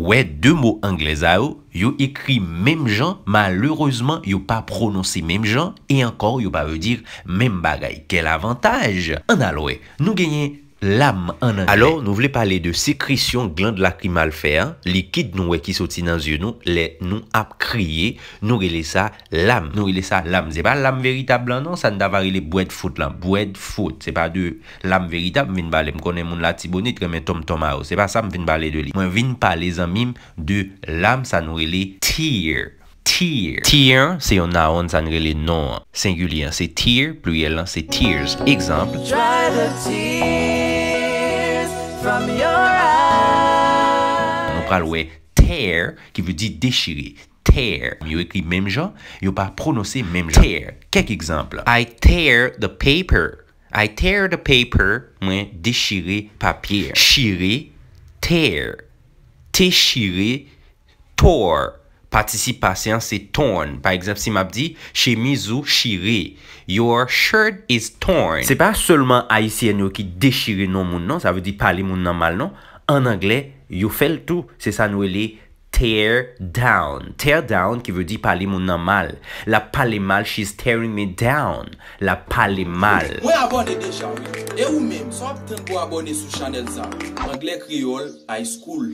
Ouais, deux mots anglais à eux, ont écrit même gens, malheureusement, n'ont pas prononcé même gens, et encore, yo pas veut dire même bagaille. Quel avantage! En alloué, nous gagnons Lam en anglè. Alo nou vle pale de sekrisyon glan de lakri mal fè an. Likid nou wè ki soti nan zye nou. Lè nou ap kriye. Nou rele sa lam. Nou rele sa lam. Zè pa lam veritable an an. San dava rele bouèd foute lan. Bouèd foute. Zè pa de lam veritable. Mwen vle pale mkonè moun la ti bonit kèmè tom tom ao. Zè pa sa mwen vle pale de li. Mwen vle pale zanmim de lam san rele tear. Tear. Tear se yon nan an san rele nan. Singuliyan se tear. Pluyel an se tears. Ekzamp. Try the tears. Mwen pral wè tear ki wè di déchirè. Tear. Mwen wè kri mèm jan, wè wè pranose mèm jan. Tear. Kèk ekzamp. I tear the paper. I tear the paper. Mwen déchirè papyè. Chirè. Tear. Te chirè. Tor. Patisipasyen se torn. Par egzap si map di, shemizu shire. Your shirt is torn. Se pa solman Aisyen yo ki deshire nou moun nou, sa ve di pale moun nan mal nou. An Angle, you fell tou. Se sa nou ele, tear down. Tear down ki ve di pale moun nan mal. La pale mal, she's tearing me down. La pale mal. We abone deja. E ou mem, sop ten bo abone sou chanel sa. Angle kriol, high school.